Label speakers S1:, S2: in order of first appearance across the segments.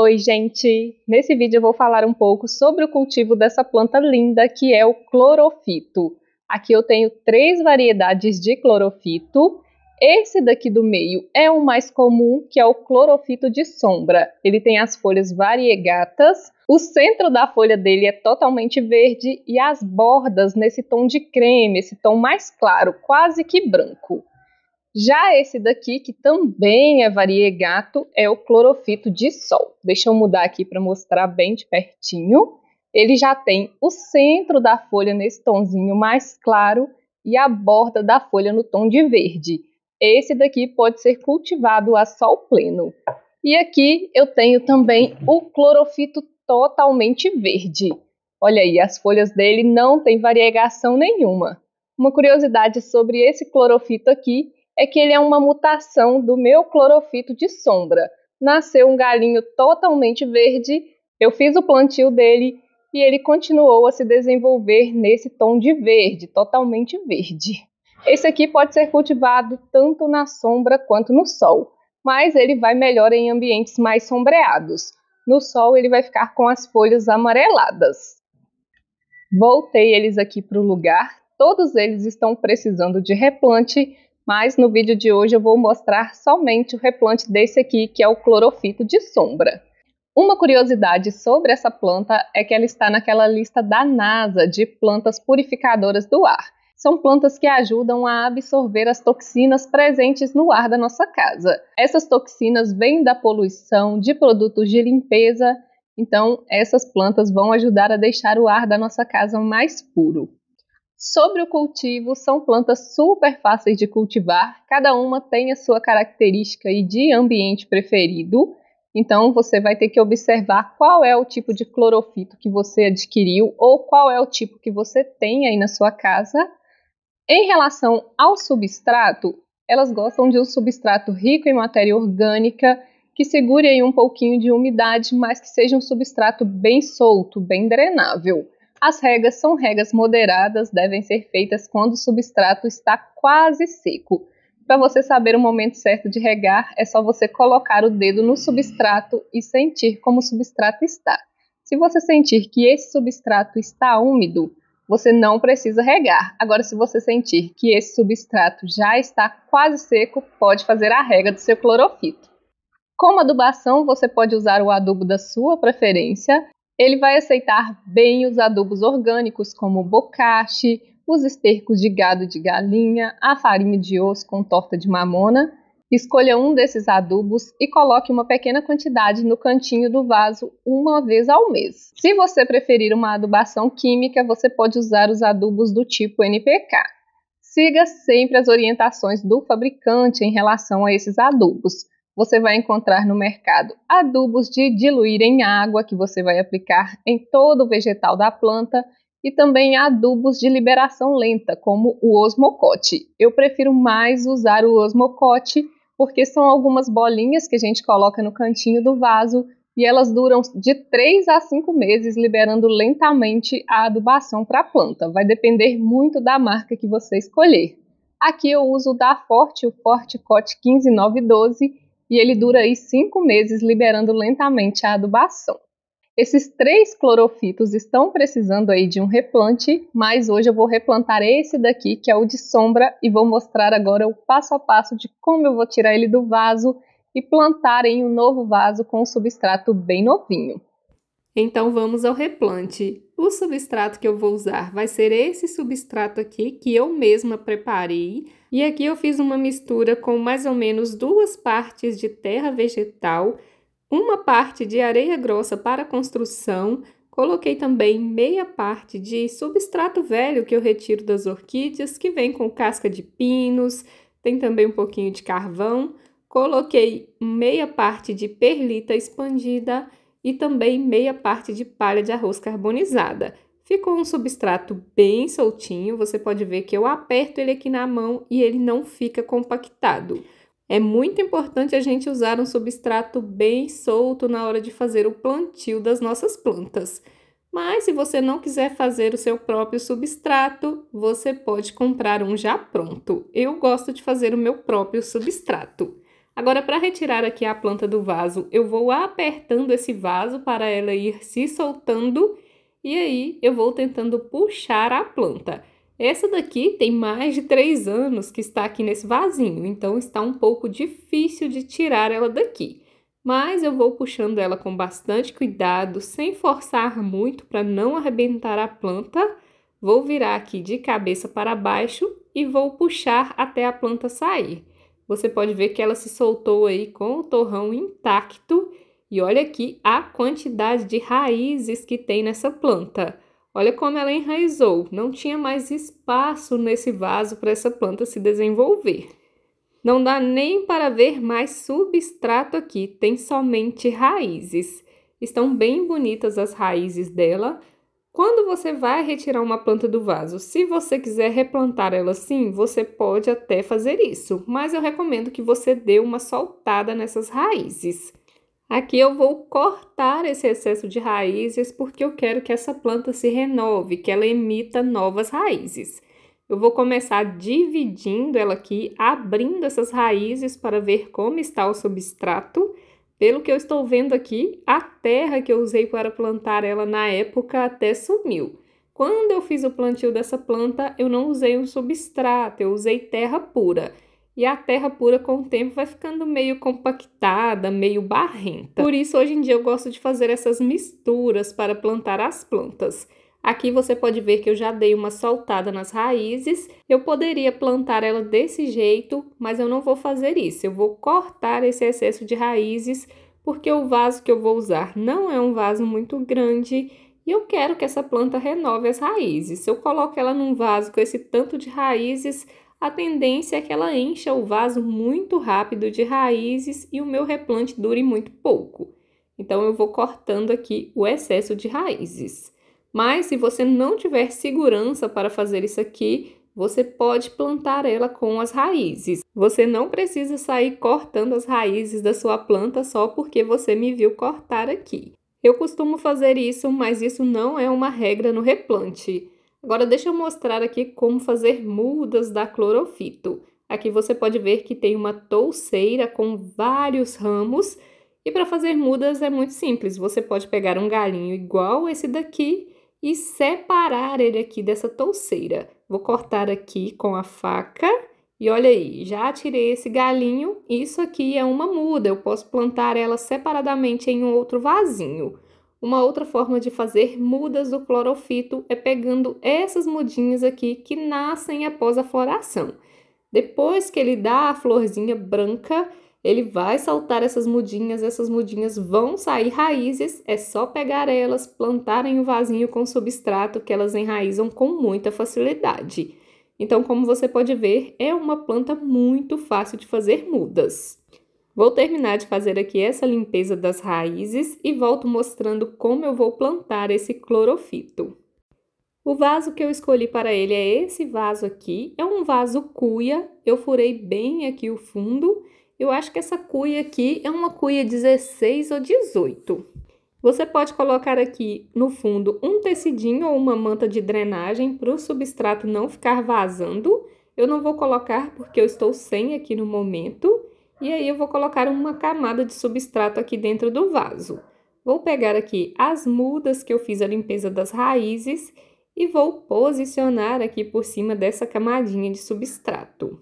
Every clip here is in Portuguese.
S1: Oi, gente! Nesse vídeo eu vou falar um pouco sobre o cultivo dessa planta linda que é o clorofito. Aqui eu tenho três variedades de clorofito. Esse daqui do meio é o mais comum, que é o clorofito de sombra. Ele tem as folhas variegatas, o centro da folha dele é totalmente verde e as bordas nesse tom de creme, esse tom mais claro, quase que branco. Já esse daqui, que também é variegato, é o clorofito de sol. Deixa eu mudar aqui para mostrar bem de pertinho. Ele já tem o centro da folha nesse tonzinho mais claro e a borda da folha no tom de verde. Esse daqui pode ser cultivado a sol pleno. E aqui eu tenho também o clorofito totalmente verde. Olha aí, as folhas dele não tem variegação nenhuma. Uma curiosidade sobre esse clorofito aqui é que ele é uma mutação do meu clorofito de sombra. Nasceu um galinho totalmente verde, eu fiz o plantio dele e ele continuou a se desenvolver nesse tom de verde, totalmente verde. Esse aqui pode ser cultivado tanto na sombra quanto no sol, mas ele vai melhor em ambientes mais sombreados. No sol, ele vai ficar com as folhas amareladas. Voltei eles aqui para o lugar, todos eles estão precisando de replante, mas no vídeo de hoje eu vou mostrar somente o replante desse aqui, que é o clorofito de sombra. Uma curiosidade sobre essa planta é que ela está naquela lista da NASA de plantas purificadoras do ar. São plantas que ajudam a absorver as toxinas presentes no ar da nossa casa. Essas toxinas vêm da poluição, de produtos de limpeza, então essas plantas vão ajudar a deixar o ar da nossa casa mais puro. Sobre o cultivo, são plantas super fáceis de cultivar, cada uma tem a sua característica e de ambiente preferido. Então você vai ter que observar qual é o tipo de clorofito que você adquiriu ou qual é o tipo que você tem aí na sua casa. Em relação ao substrato, elas gostam de um substrato rico em matéria orgânica, que segure aí um pouquinho de umidade, mas que seja um substrato bem solto, bem drenável. As regas são regas moderadas, devem ser feitas quando o substrato está quase seco. Para você saber o momento certo de regar, é só você colocar o dedo no substrato e sentir como o substrato está. Se você sentir que esse substrato está úmido, você não precisa regar. Agora, se você sentir que esse substrato já está quase seco, pode fazer a rega do seu clorofito. Como adubação, você pode usar o adubo da sua preferência ele vai aceitar bem os adubos orgânicos como bocache, os estercos de gado de galinha, a farinha de osso com torta de mamona. Escolha um desses adubos e coloque uma pequena quantidade no cantinho do vaso uma vez ao mês. Se você preferir uma adubação química, você pode usar os adubos do tipo NPK. Siga sempre as orientações do fabricante em relação a esses adubos você vai encontrar no mercado adubos de diluir em água que você vai aplicar em todo o vegetal da planta e também adubos de liberação lenta, como o osmocote. Eu prefiro mais usar o osmocote porque são algumas bolinhas que a gente coloca no cantinho do vaso e elas duram de 3 a 5 meses, liberando lentamente a adubação para a planta. Vai depender muito da marca que você escolher. Aqui eu uso o da Forte, o Forte Cote 15912, e ele dura aí cinco meses liberando lentamente a adubação. Esses três clorofitos estão precisando aí de um replante, mas hoje eu vou replantar esse daqui, que é o de sombra, e vou mostrar agora o passo a passo de como eu vou tirar ele do vaso e plantar em um novo vaso com um substrato bem novinho. Então vamos ao replante. O substrato que eu vou usar vai ser esse substrato aqui que eu mesma preparei. E aqui eu fiz uma mistura com mais ou menos duas partes de terra vegetal, uma parte de areia grossa para construção, coloquei também meia parte de substrato velho que eu retiro das orquídeas, que vem com casca de pinos, tem também um pouquinho de carvão, coloquei meia parte de perlita expandida e também meia parte de palha de arroz carbonizada. Ficou um substrato bem soltinho, você pode ver que eu aperto ele aqui na mão e ele não fica compactado. É muito importante a gente usar um substrato bem solto na hora de fazer o plantio das nossas plantas. Mas se você não quiser fazer o seu próprio substrato, você pode comprar um já pronto. Eu gosto de fazer o meu próprio substrato. Agora, para retirar aqui a planta do vaso, eu vou apertando esse vaso para ela ir se soltando e aí eu vou tentando puxar a planta. Essa daqui tem mais de 3 anos que está aqui nesse vasinho, então está um pouco difícil de tirar ela daqui. Mas eu vou puxando ela com bastante cuidado, sem forçar muito para não arrebentar a planta. Vou virar aqui de cabeça para baixo e vou puxar até a planta sair você pode ver que ela se soltou aí com o torrão intacto. E olha aqui a quantidade de raízes que tem nessa planta. Olha como ela enraizou, não tinha mais espaço nesse vaso para essa planta se desenvolver. Não dá nem para ver mais substrato aqui, tem somente raízes. Estão bem bonitas as raízes dela, quando você vai retirar uma planta do vaso, se você quiser replantar ela assim, você pode até fazer isso, mas eu recomendo que você dê uma soltada nessas raízes. Aqui eu vou cortar esse excesso de raízes porque eu quero que essa planta se renove, que ela emita novas raízes. Eu vou começar dividindo ela aqui, abrindo essas raízes para ver como está o substrato pelo que eu estou vendo aqui, a terra que eu usei para plantar ela na época até sumiu. Quando eu fiz o plantio dessa planta, eu não usei um substrato, eu usei terra pura. E a terra pura com o tempo vai ficando meio compactada, meio barrenta. Por isso hoje em dia eu gosto de fazer essas misturas para plantar as plantas. Aqui você pode ver que eu já dei uma soltada nas raízes. Eu poderia plantar ela desse jeito, mas eu não vou fazer isso. Eu vou cortar esse excesso de raízes, porque o vaso que eu vou usar não é um vaso muito grande e eu quero que essa planta renove as raízes. Se eu coloco ela num vaso com esse tanto de raízes, a tendência é que ela encha o vaso muito rápido de raízes e o meu replante dure muito pouco. Então, eu vou cortando aqui o excesso de raízes. Mas se você não tiver segurança para fazer isso aqui, você pode plantar ela com as raízes. Você não precisa sair cortando as raízes da sua planta só porque você me viu cortar aqui. Eu costumo fazer isso, mas isso não é uma regra no replante. Agora deixa eu mostrar aqui como fazer mudas da clorofito. Aqui você pode ver que tem uma touceira com vários ramos e para fazer mudas é muito simples. Você pode pegar um galinho igual esse daqui e separar ele aqui dessa touceira. Vou cortar aqui com a faca e olha aí, já tirei esse galinho. Isso aqui é uma muda, eu posso plantar ela separadamente em um outro vasinho. Uma outra forma de fazer mudas do clorofito é pegando essas mudinhas aqui que nascem após a floração. Depois que ele dá a florzinha branca, ele vai saltar essas mudinhas, essas mudinhas vão sair raízes, é só pegar elas, plantar em um vasinho com substrato que elas enraizam com muita facilidade. Então, como você pode ver, é uma planta muito fácil de fazer mudas. Vou terminar de fazer aqui essa limpeza das raízes e volto mostrando como eu vou plantar esse clorofito. O vaso que eu escolhi para ele é esse vaso aqui, é um vaso cuia, eu furei bem aqui o fundo eu acho que essa cuia aqui é uma cuia 16 ou 18. Você pode colocar aqui no fundo um tecidinho ou uma manta de drenagem para o substrato não ficar vazando. Eu não vou colocar porque eu estou sem aqui no momento. E aí eu vou colocar uma camada de substrato aqui dentro do vaso. Vou pegar aqui as mudas que eu fiz a limpeza das raízes e vou posicionar aqui por cima dessa camadinha de substrato.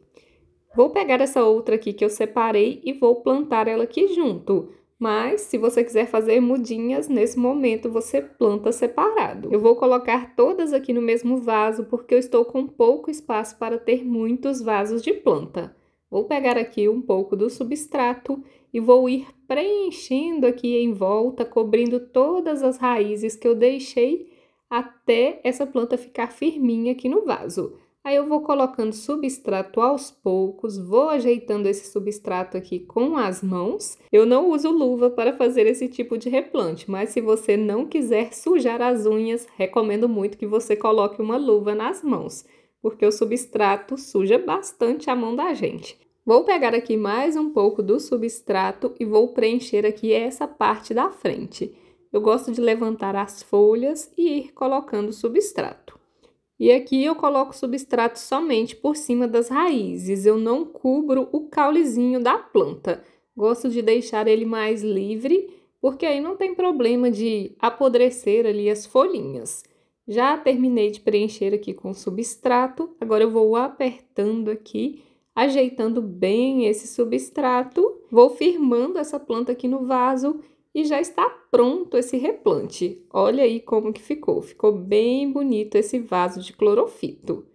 S1: Vou pegar essa outra aqui que eu separei e vou plantar ela aqui junto. Mas, se você quiser fazer mudinhas, nesse momento você planta separado. Eu vou colocar todas aqui no mesmo vaso, porque eu estou com pouco espaço para ter muitos vasos de planta. Vou pegar aqui um pouco do substrato e vou ir preenchendo aqui em volta, cobrindo todas as raízes que eu deixei até essa planta ficar firminha aqui no vaso. Aí eu vou colocando substrato aos poucos, vou ajeitando esse substrato aqui com as mãos. Eu não uso luva para fazer esse tipo de replante, mas se você não quiser sujar as unhas, recomendo muito que você coloque uma luva nas mãos, porque o substrato suja bastante a mão da gente. Vou pegar aqui mais um pouco do substrato e vou preencher aqui essa parte da frente. Eu gosto de levantar as folhas e ir colocando o substrato. E aqui eu coloco substrato somente por cima das raízes, eu não cubro o caulezinho da planta. Gosto de deixar ele mais livre, porque aí não tem problema de apodrecer ali as folhinhas. Já terminei de preencher aqui com substrato, agora eu vou apertando aqui, ajeitando bem esse substrato. Vou firmando essa planta aqui no vaso e já está pronto esse replante. Olha aí como que ficou. Ficou bem bonito esse vaso de clorofito.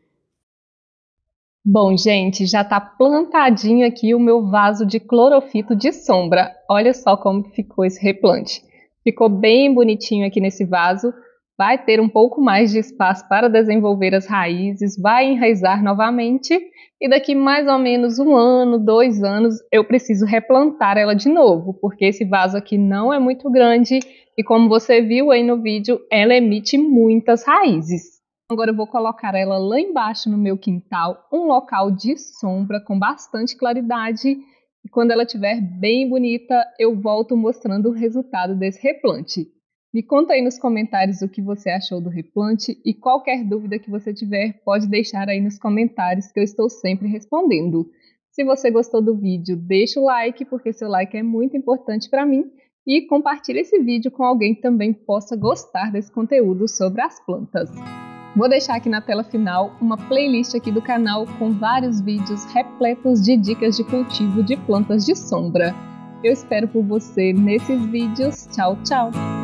S1: Bom, gente, já está plantadinho aqui o meu vaso de clorofito de sombra. Olha só como ficou esse replante. Ficou bem bonitinho aqui nesse vaso vai ter um pouco mais de espaço para desenvolver as raízes, vai enraizar novamente e daqui mais ou menos um ano, dois anos, eu preciso replantar ela de novo, porque esse vaso aqui não é muito grande e, como você viu aí no vídeo, ela emite muitas raízes. Agora eu vou colocar ela lá embaixo no meu quintal, um local de sombra com bastante claridade. E quando ela estiver bem bonita, eu volto mostrando o resultado desse replante. Me conta aí nos comentários o que você achou do replante e qualquer dúvida que você tiver, pode deixar aí nos comentários que eu estou sempre respondendo. Se você gostou do vídeo, deixa o like, porque seu like é muito importante para mim, e compartilhe esse vídeo com alguém que também possa gostar desse conteúdo sobre as plantas. Vou deixar aqui na tela final uma playlist aqui do canal com vários vídeos repletos de dicas de cultivo de plantas de sombra. Eu espero por você nesses vídeos. Tchau, tchau!